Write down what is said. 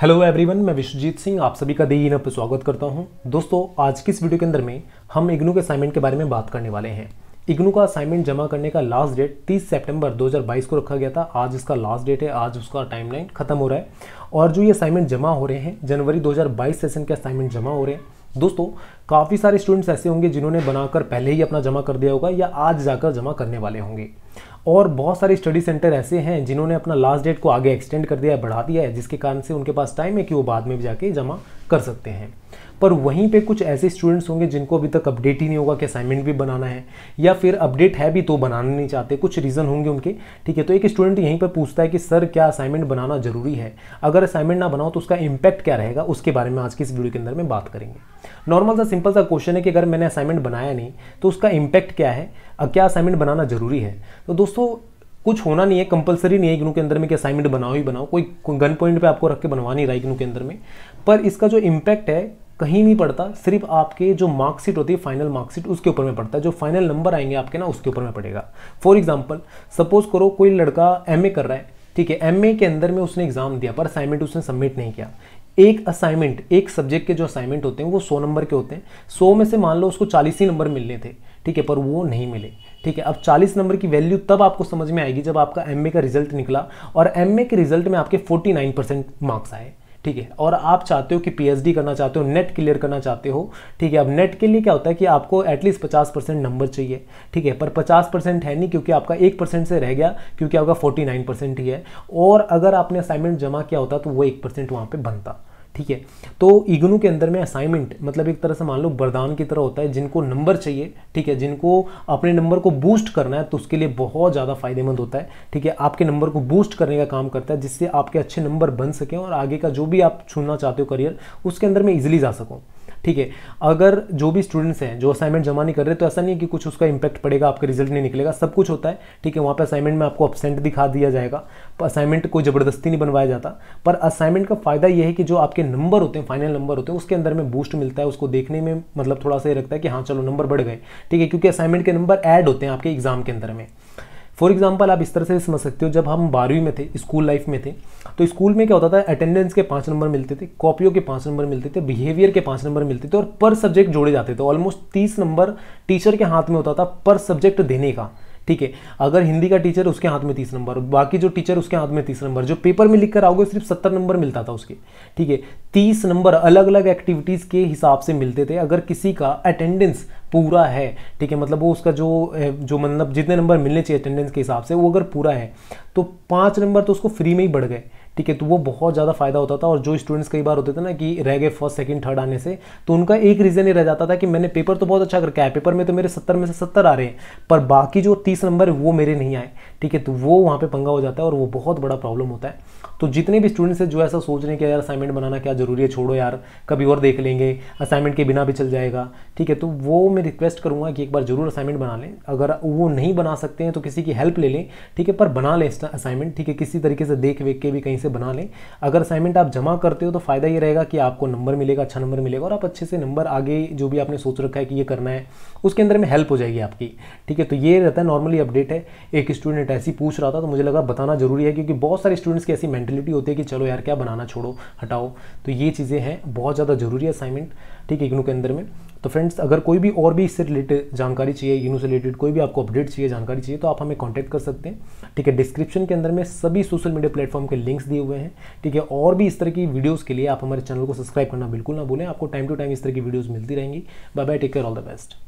hello everyone मैं विश्वजीत सिंह आप सभी का दी इन पर स्वागत करता हूं दोस्तों आज की इस वीडियो के अंदर में हम इग्नू के असाइनमेंट के बारे में बात करने वाले हैं इग्नू का असाइनमेंट जमा करने का लास्ट डेट 30 सितंबर 2022 को रखा गया था आज इसका लास्ट डेट है आज उसका टाइमलाइन खत्म हो रहा है और जो ये असाइनमेंट जमा हो रहे हैं जनवरी दो सेशन के असाइनमेंट जमा हो रहे हैं दोस्तों काफ़ी सारे स्टूडेंट्स ऐसे होंगे जिन्होंने बनाकर पहले ही अपना जमा कर दिया होगा या आज जाकर जमा करने वाले होंगे और बहुत सारे स्टडी सेंटर ऐसे हैं जिन्होंने अपना लास्ट डेट को आगे एक्सटेंड कर दिया है बढ़ा दिया है जिसके कारण से उनके पास टाइम है कि वो बाद में भी जाके जमा कर सकते हैं पर वहीं पे कुछ ऐसे स्टूडेंट्स होंगे जिनको अभी तक अपडेट ही नहीं होगा कि असाइनमेंट भी बनाना है या फिर अपडेट है भी तो बनाना नहीं चाहते कुछ रीज़न होंगे उनके ठीक है तो एक स्टूडेंट यहीं पर पूछता है कि सर क्या असाइनमेंट बनाना ज़रूरी है अगर असाइनमेंट ना बनाओ तो उसका इम्पैक्ट क्या रहेगा उसके बारे में आज की इस वीडियो के अंदर में बात करेंगे नॉर्मल सा सिंपल सा क्वेश्चन है कि अगर मैंने असाइनमेंट बनाया नहीं तो उसका इम्पैक्ट क्या है क्या असाइनमेंट बनाना ज़रूरी है तो दोस्तों कुछ होना नहीं है कंपलसरी नहीं है इग्नू के अंदर में कि असाइनमेंट बनाओ ही बनाओ कोई गन पॉइंट पे आपको रख के बनवा नहीं रहा इग्नू के अंदर में पर इसका जो इम्पैक्ट है कहीं नहीं पड़ता सिर्फ आपके जो मार्कशीट होती है फाइनल मार्कशीट उसके ऊपर में पड़ता है जो फाइनल नंबर आएंगे आपके ना उसके ऊपर में पड़ेगा फॉर एग्जाम्पल सपोज करो कोई लड़का एम कर रहा है ठीक है एम के अंदर में उसने एग्जाम दिया पर असाइनमेंट उसने सबमिट नहीं किया एक असाइनमेंट एक सब्जेक्ट के जो असाइनमेंट होते हैं वो सौ नंबर के होते हैं सौ में से मान लो उसको चालीस ही नंबर मिलने थे ठीक है पर वो नहीं मिले ठीक है अब 40 नंबर की वैल्यू तब आपको समझ में आएगी जब आपका एम का रिजल्ट निकला और एम के रिजल्ट में आपके 49 परसेंट मार्क्स आए ठीक है और आप चाहते हो कि पीएचडी करना चाहते हो नेट क्लियर करना चाहते हो ठीक है अब नेट के लिए क्या होता है कि आपको एटलीस्ट पचास परसेंट नंबर चाहिए ठीक है पर पचास परसेंट है नहीं क्योंकि आपका एक परसेंट से रह गया क्योंकि आपका फोर्टी नाइन परसेंट ही है और अगर आपने असाइनमेंट जमा किया होता तो वो एक परसेंट वहाँ पर बनता ठीक है तो इग्नू के अंदर में असाइनमेंट मतलब एक तरह से मान लो बरदान की तरह होता है जिनको नंबर चाहिए ठीक है जिनको अपने नंबर को बूस्ट करना है तो उसके लिए बहुत ज़्यादा फायदेमंद होता है ठीक है आपके नंबर को बूस्ट करने का काम करता है जिससे आपके अच्छे नंबर बन सकें और आगे का जो भी आप छूना चाहते हो करियर उसके अंदर में ईजिली जा सकूँ ठीक है अगर जो भी स्टूडेंट्स हैं जो असाइनमेंट जमा नहीं कर रहे तो ऐसा नहीं है कि कुछ उसका इंपैक्ट पड़ेगा आपका रिजल्ट नहीं निकलेगा सब कुछ होता है ठीक है वहाँ पर असाइनमेंट में आपको अपसेंट दिखा दिया जाएगा असाइनमेंट कोई ज़बरदस्ती नहीं बनवाया जाता पर असाइनमेंट का फ़ायदा यह है कि जो आपके नंबर होते हैं फाइनल नंबर होते हैं उसके अंदर में बूस्ट मिलता है उसको देखने में मतलब थोड़ा सा ये लगता है कि हाँ चलो नंबर बढ़ गए ठीक है क्योंकि असाइनमेंट के नंबर ऐड होते हैं आपके एग्ज़ाम के अंदर में फॉर एग्जाम्पल आप इस तरह से समझ सकते हो जब हम बारहवीं में थे स्कूल लाइफ में थे तो स्कूल में क्या होता था अटेंडेंस के पाँच नंबर मिलते थे कॉपियों के पाँच नंबर मिलते थे बिहेवियर के पाँच नंबर मिलते थे और पर सब्जेक्ट जोड़े जाते थे ऑलमोस्ट तीस नंबर टीचर के हाथ में होता था पर सब्जेक्ट देने का ठीक है अगर हिंदी का टीचर उसके हाथ में तीस नंबर बाकी जो टीचर उसके हाथ में तीस नंबर जो पेपर में लिखकर आओगे सिर्फ सत्तर नंबर मिलता था उसके ठीक है तीस नंबर अलग अलग एक्टिविटीज़ के हिसाब से मिलते थे अगर किसी का अटेंडेंस पूरा है ठीक है मतलब वो उसका जो जो मतलब जितने नंबर मिलने चाहिए अटेंडेंस के हिसाब से वो अगर पूरा है तो पाँच नंबर तो उसको फ्री में ही बढ़ गए ठीक है तो वो बहुत ज़्यादा फायदा होता था और जो स्टूडेंट्स कई बार होते थे ना कि रह गए फर्स्ट सेकंड थर्ड आने से तो उनका एक रीज़न ये रह जाता था कि मैंने पेपर तो बहुत अच्छा करके आया पेपर में तो मेरे सत्तर में से सत्तर आ रहे हैं पर बाकी जो तीस नंबर वो मेरे नहीं आए ठीक है तो वो वहाँ पर पंगा हो जाता है और वो बहुत बड़ा प्रॉब्लम होता है तो जितने भी स्टूडेंट्स हैं जो ऐसा सोच रहे हैं कि यार असाइनमेंट बनाना क्या ज़रूरी है छोड़ो यार कभी और देख लेंगे असाइनमेंट के बिना भी चल जाएगा ठीक है तो वो मैं रिक्वेस्ट करूँगा कि एक बार ज़रूर असाइनमेंट बना लें अगर वो नहीं बना सकते हैं तो किसी की हेल्प ले लें ठीक है पर बना लें असाइनमेंट ठीक है किसी तरीके से देख वेख के भी कहीं से बना लें अगर असाइनमेंट आप जमा करते हो तो फ़ायदा ये रहेगा कि आपको नंबर मिलेगा अच्छा नंबर मिलेगा और आप अच्छे से नंबर आगे जो भी आपने सोच रखा है कि ये करना है उसके अंदर में हेल्प हो जाएगी आपकी ठीक है तो ये रहता है नॉर्मली अपडेट है एक स्टूडेंट ऐसी पूछ रहा था तो मुझे लगा बताना जरूरी है क्योंकि बहुत सारे स्टूडेंट्स की ऐसी मेंटेलिटी होती है कि चलो यार क्या बनाना छोड़ो हटाओ तो ये चीज़ें हैं बहुत ज़्यादा ज़रूरी असाइनमेंट ठीक है इग्नू के अंदर में तो फ्रेंड्स अगर कोई भी और भी इससे रिलेटेड जानकारी चाहिए इग्नू से रिलेटेड कोई भी आपको अपडेट चाहिए जानकारी चाहिए तो आप हमें कॉन्टैक्ट कर सकते हैं ठीक है डिस्क्रिप्शन के अंदर में सभी सोशल मीडिया प्लेटफॉर्म के लिंक्स दिए हुए हैं ठीक है और भी इस तरह की वीडियोज़ के लिए आप हमारे चैनल को सब्सक्राइब करना बिल्कुल ना भूलें आपको टाइम टू टाइम इस तरह की वीडियोज़ मिलती रहेंगी bye bye take care all the best